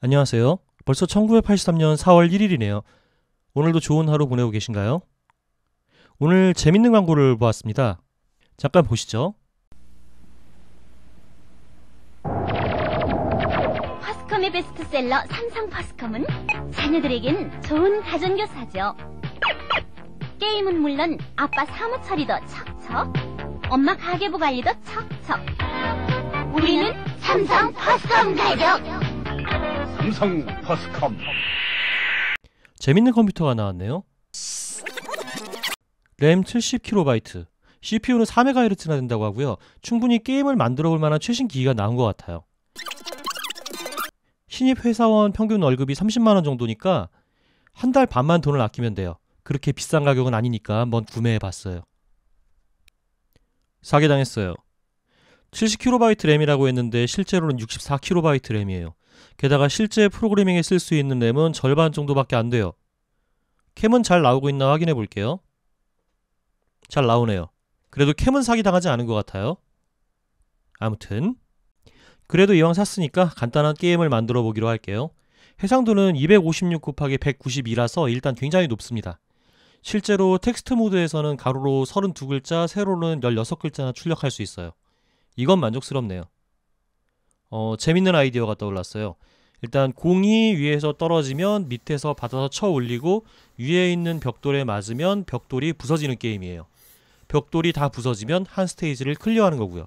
안녕하세요. 벌써 1983년 4월 1일이네요. 오늘도 좋은 하루 보내고 계신가요? 오늘 재밌는 광고를 보았습니다. 잠깐 보시죠. 파스컴의 베스트셀러 삼성 파스컴은 자녀들에겐 좋은 가정교사죠. 게임은 물론 아빠 사무처리도 척척, 엄마 가계부 관리도 척척. 우리는 삼성 파스컴 가족! 삼성 퍼스컴 재밌는 컴퓨터가 나왔네요 램 70KB CPU는 4MHz나 된다고 하고요 충분히 게임을 만들어 볼 만한 최신 기기가 나온 것 같아요 신입 회사원 평균 월급이 30만원 정도니까 한 달 반만 돈을 아끼면 돼요 그렇게 비싼 가격은 아니니까 한번 구매해 봤어요 사기당했어요 70KB 램이라고 했는데 실제로는 64KB 램이에요 게다가 실제 프로그래밍에 쓸 수 있는 램은 절반 정도밖에 안 돼요. 캠은 잘 나오고 있나 확인해 볼게요. 잘 나오네요. 그래도 캠은 사기당하지 않은 것 같아요. 아무튼 그래도 이왕 샀으니까 간단한 게임을 만들어 보기로 할게요. 해상도는 256 곱하기 192라서 일단 굉장히 높습니다. 실제로 텍스트 모드에서는 가로로 32글자, 세로로는 16글자나 출력할 수 있어요. 이건 만족스럽네요. 어, 재밌는 아이디어가 떠올랐어요. 일단 공이 위에서 떨어지면 밑에서 받아서 쳐 올리고 위에 있는 벽돌에 맞으면 벽돌이 부서지는 게임이에요. 벽돌이 다 부서지면 한 스테이지를 클리어하는 거고요.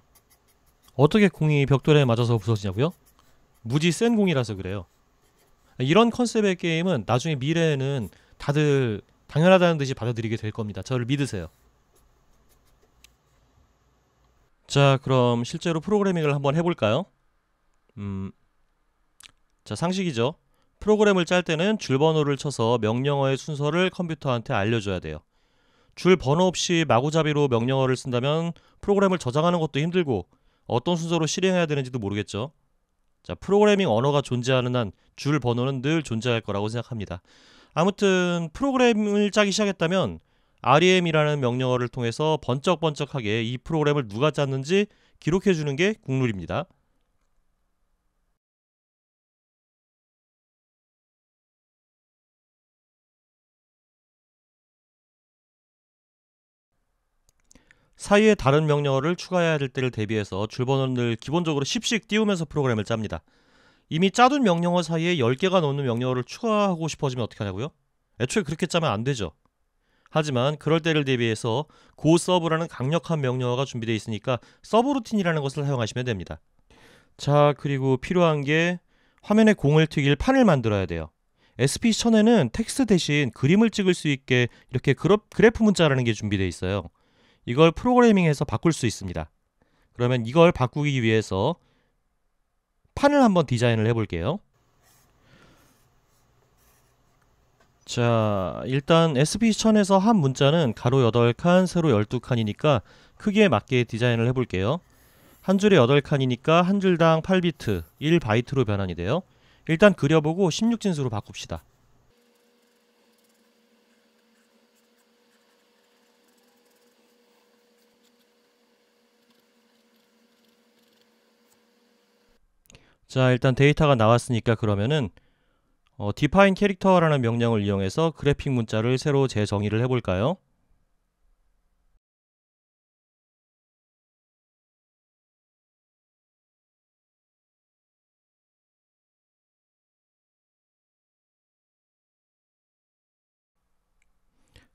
어떻게 공이 벽돌에 맞아서 부서지냐고요? 무지 센 공이라서 그래요. 이런 컨셉의 게임은 나중에 미래에는 다들 당연하다는 듯이 받아들이게 될 겁니다. 저를 믿으세요. 자, 그럼 실제로 프로그래밍을 한번 해볼까요? 음, 자 상식이죠. 프로그램을 짤 때는 줄 번호를 쳐서 명령어의 순서를 컴퓨터한테 알려줘야 돼요. 줄 번호 없이 마구잡이로 명령어를 쓴다면 프로그램을 저장하는 것도 힘들고 어떤 순서로 실행해야 되는지도 모르겠죠. 자, 프로그래밍 언어가 존재하는 한 줄 번호는 늘 존재할 거라고 생각합니다. 아무튼 프로그램을 짜기 시작했다면 REM이라는 명령어를 통해서 번쩍번쩍하게 이 프로그램을 누가 짰는지 기록해 주는 게 국룰입니다. 사이에 다른 명령어를 추가해야 될 때를 대비해서 줄번호를 기본적으로 10씩 띄우면서 프로그램을 짭니다. 이미 짜둔 명령어 사이에 10개가 넘는 명령어를 추가하고 싶어지면 어떻게 하냐고요? 애초에 그렇게 짜면 안 되죠. 하지만 그럴 때를 대비해서 고 서브라는 강력한 명령어가 준비되어 있으니까 서브루틴이라는 것을 사용하시면 됩니다. 자, 그리고 필요한 게 화면에 공을 튀길 판을 만들어야 돼요. SPC 0에는 텍스트 대신 그림을 찍을 수 있게 이렇게 그래프 문자라는 게 준비되어 있어요. 이걸 프로그래밍해서 바꿀 수 있습니다. 그러면 이걸 바꾸기 위해서 판을 한번 디자인을 해볼게요. 자 일단 SP천에서 한 문자는 가로 8칸 세로 12칸이니까 크기에 맞게 디자인을 해볼게요 한 줄에 8칸이니까 한 줄당 8비트 1바이트로 변환이 돼요 일단 그려보고 16진수로 바꿉시다 자 일단 데이터가 나왔으니까 그러면은 어, define c h a 라는 명령을 이용해서 그래픽 문자를 새로 재정의를 해볼까요?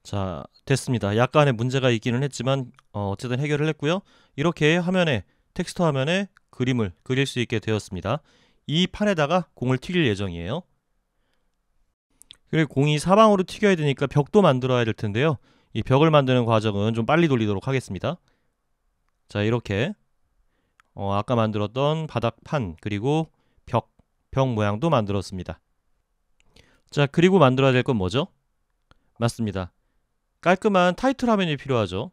자 됐습니다 약간의 문제가 있기는 했지만 어, 어쨌든 해결을 했고요 이렇게 화면에 텍스트 화면에 그림을 그릴 수 있게 되었습니다. 이 판에다가 공을 튀길 예정이에요. 그리고 공이 사방으로 튀겨야 되니까 벽도 만들어야 될 텐데요. 이 벽을 만드는 과정은 좀 빨리 돌리도록 하겠습니다. 자 이렇게 어, 아까 만들었던 바닥판 그리고 벽, 벽 모양도 만들었습니다. 자 그리고 만들어야 될 건 뭐죠? 맞습니다. 깔끔한 타이틀 화면이 필요하죠.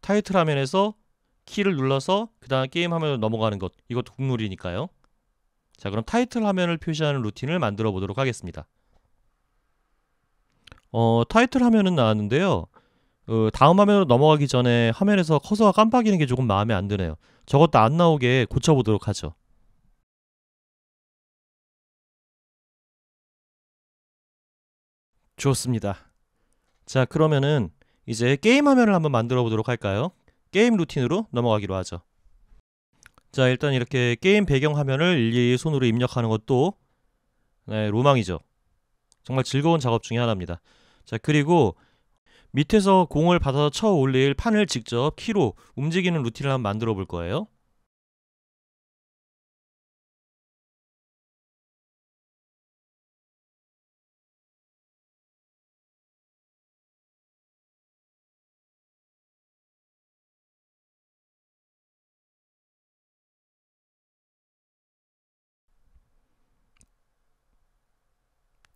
타이틀 화면에서 키를 눌러서 그 다음 게임 화면으로 넘어가는 것 이것도 국룰이니까요 자 그럼 타이틀 화면을 표시하는 루틴을 만들어 보도록 하겠습니다 어 타이틀 화면은 나왔는데요 어, 다음 화면으로 넘어가기 전에 화면에서 커서가 깜빡이는 게 조금 마음에 안 드네요 저것도 안 나오게 고쳐보도록 하죠 좋습니다 자 그러면은 이제 게임 화면을 한번 만들어 보도록 할까요 게임 루틴으로 넘어가기로 하죠. 자 일단 이렇게 게임 배경 화면을 일일이 손으로 입력하는 것도 네, 로망이죠. 정말 즐거운 작업 중에 하나입니다. 자 그리고 밑에서 공을 받아서 쳐 올릴 판을 직접 키로 움직이는 루틴을 한번 만들어 볼 거예요.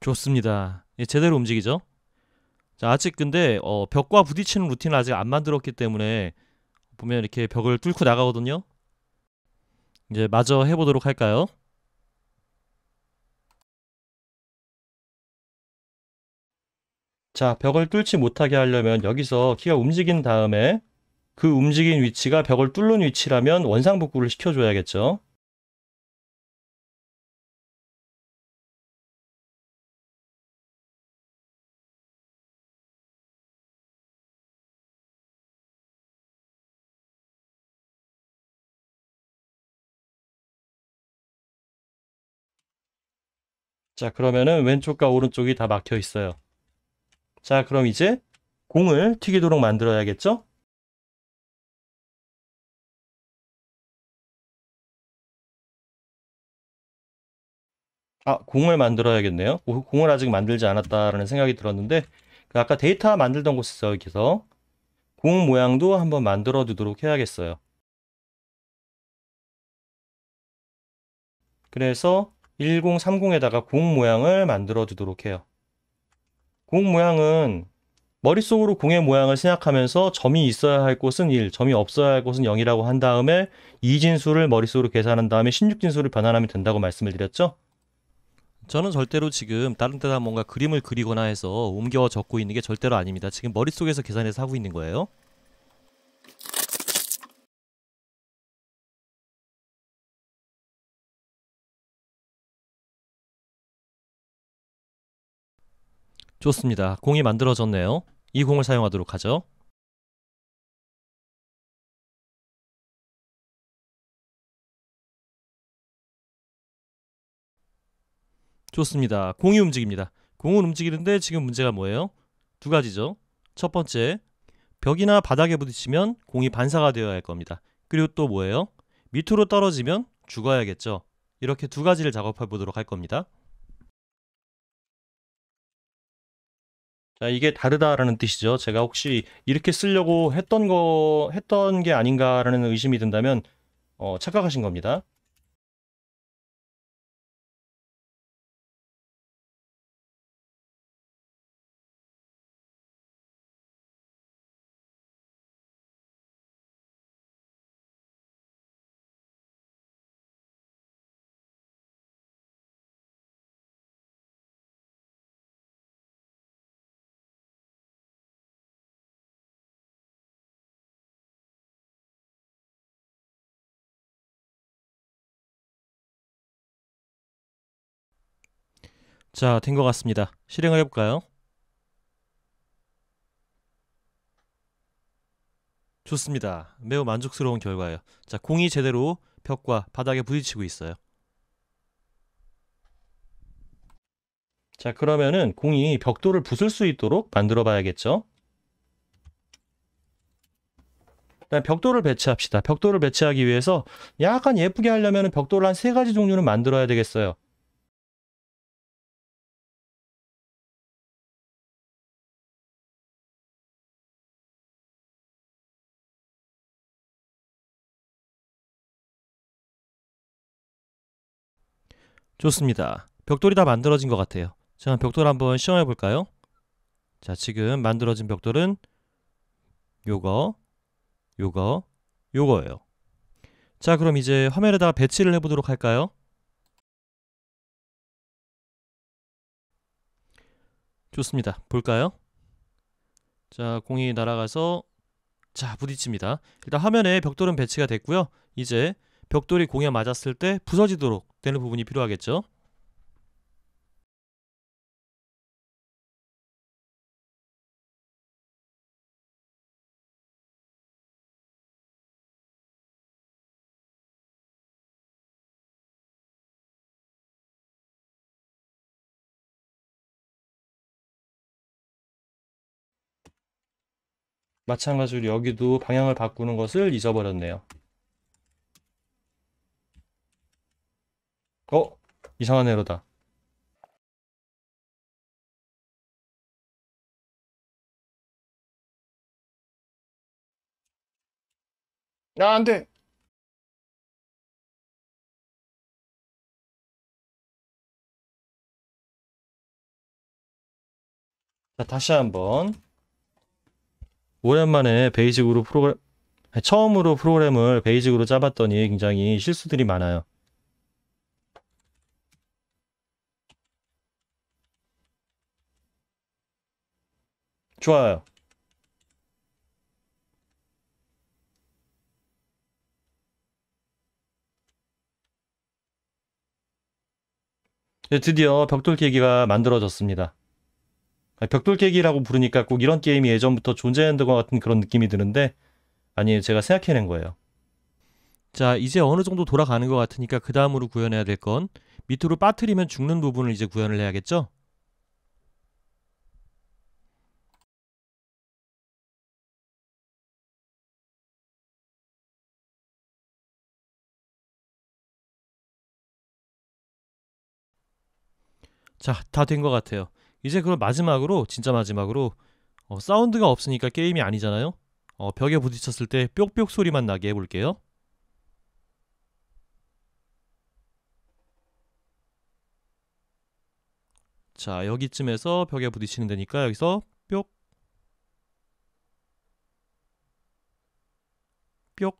좋습니다. 예, 제대로 움직이죠. 자, 아직 근데 어, 벽과 부딪히는 루틴을 아직 안 만들었기 때문에 보면 이렇게 벽을 뚫고 나가거든요. 이제 마저 해보도록 할까요? 자, 벽을 뚫지 못하게 하려면 여기서 키가 움직인 다음에 그 움직인 위치가 벽을 뚫는 위치라면 원상복구를 시켜줘야겠죠. 자 그러면은 왼쪽과 오른쪽이 다 막혀 있어요. 자 그럼 이제 공을 튀기도록 만들어야겠죠? 아 공을 만들어야겠네요. 공을 아직 만들지 않았다라는 생각이 들었는데 그 아까 데이터 만들던 곳에서 여기서 공 모양도 한번 만들어 두도록 해야겠어요. 그래서 1030에다가 공 모양을 만들어 주도록 해요. 공 모양은 머릿속으로 공의 모양을 생각하면서 점이 있어야 할 곳은 1, 점이 없어야 할 곳은 0이라고 한 다음에 이진수를 머릿속으로 계산한 다음에 16진수를 변환하면 된다고 말씀을 드렸죠. 저는 절대로 지금 다른 데다 뭔가 그림을 그리거나 해서 옮겨 적고 있는 게 절대로 아닙니다. 지금 머릿속에서 계산해서 하고 있는 거예요. 좋습니다. 공이 만들어졌네요. 이 공을 사용하도록 하죠. 좋습니다. 공이 움직입니다. 공은 움직이는데 지금 문제가 뭐예요? 두 가지죠. 첫 번째, 벽이나 바닥에 부딪히면 공이 반사가 되어야 할 겁니다. 그리고 또 뭐예요? 밑으로 떨어지면 죽어야겠죠. 이렇게 두 가지를 작업해 보도록 할 겁니다. 자, 이게 다르다라는 뜻이죠. 제가 혹시 이렇게 쓰려고 했던 거, 했던 게 아닌가라는 의심이 든다면, 어, 착각하신 겁니다. 자, 된 것 같습니다. 실행을 해볼까요? 좋습니다. 매우 만족스러운 결과예요. 자, 공이 제대로 벽과 바닥에 부딪히고 있어요. 자, 그러면은 공이 벽돌을 부술 수 있도록 만들어 봐야겠죠? 일단 벽돌을 배치합시다. 벽돌을 배치하기 위해서 약간 예쁘게 하려면 벽돌을 한 세 가지 종류는 만들어야 되겠어요. 좋습니다. 벽돌이 다 만들어진 것 같아요. 제가 벽돌 한번 시험해 볼까요? 자, 지금 만들어진 벽돌은 요거, 요거, 요거예요. 자, 그럼 이제 화면에다 배치를 해보도록 할까요? 좋습니다. 볼까요? 자, 공이 날아가서 자, 부딪힙니다. 일단 화면에 벽돌은 배치가 됐고요. 이제 벽돌이 공에 맞았을 때 부서지도록 되는 부분이 필요하겠죠. 마찬가지로 여기도 방향을 바꾸는 것을 잊어버렸네요. 어? 이상한 애러다 야, 안 돼. 자, 다시 한번. 오랜만에 베이직으로 프로그램, 처음으로 프로그램을 베이직으로 짜봤더니 굉장히 실수들이 많아요. 좋아요. 네, 드디어 벽돌 깨기가 만들어졌습니다. 벽돌 깨기라고 부르니까 꼭 이런 게임이 예전부터 존재했던 것 같은 그런 느낌이 드는데 아니에요. 제가 생각해낸 거예요. 자, 이제 어느 정도 돌아가는 것 같으니까 그 다음으로 구현해야 될 건 밑으로 빠뜨리면 죽는 부분을 이제 구현을 해야겠죠? 자, 다 된 것 같아요. 이제 그럼 마지막으로, 진짜 마지막으로 어, 사운드가 없으니까 게임이 아니잖아요. 어, 벽에 부딪혔을 때 뿅뿅 소리만 나게 해볼게요. 자, 여기쯤에서 벽에 부딪히는 데니까 여기서 뿅 뿅.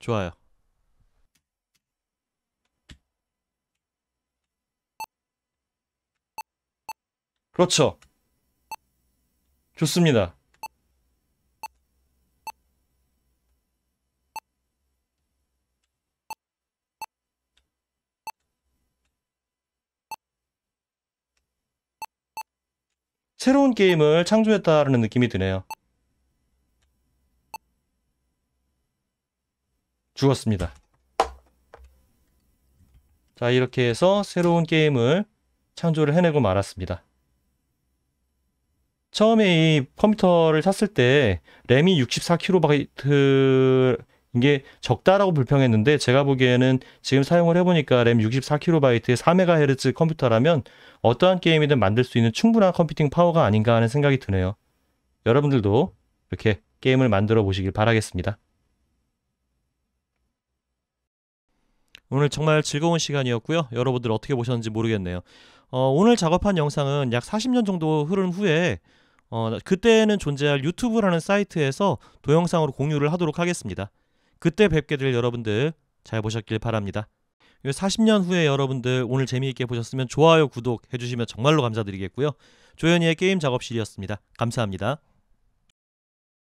좋아요. 그렇죠. 좋습니다. 새로운 게임을 창조했다라는 느낌이 드네요. 죽었습니다. 자, 이렇게 해서 새로운 게임을 창조를 해내고 말았습니다. 처음에 이 컴퓨터를 샀을 때 램이 64KB 인게 적다라고 불평했는데 제가 보기에는 지금 사용을 해보니까 램 64KB에 4MHz 컴퓨터라면 어떠한 게임이든 만들 수 있는 충분한 컴퓨팅 파워가 아닌가 하는 생각이 드네요. 여러분들도 이렇게 게임을 만들어 보시길 바라겠습니다. 오늘 정말 즐거운 시간이었고요. 여러분들 어떻게 보셨는지 모르겠네요. 어, 오늘 작업한 영상은 약 40년 정도 흐른 후에 어, 그때는 존재할 유튜브라는 사이트에서 동영상으로 공유를 하도록 하겠습니다. 그때 뵙게 될 여러분들 잘 보셨길 바랍니다. 40년 후에 여러분들 오늘 재미있게 보셨으면 좋아요, 구독 해주시면 정말로 감사드리겠고요. 조현이의 게임 작업실이었습니다. 감사합니다.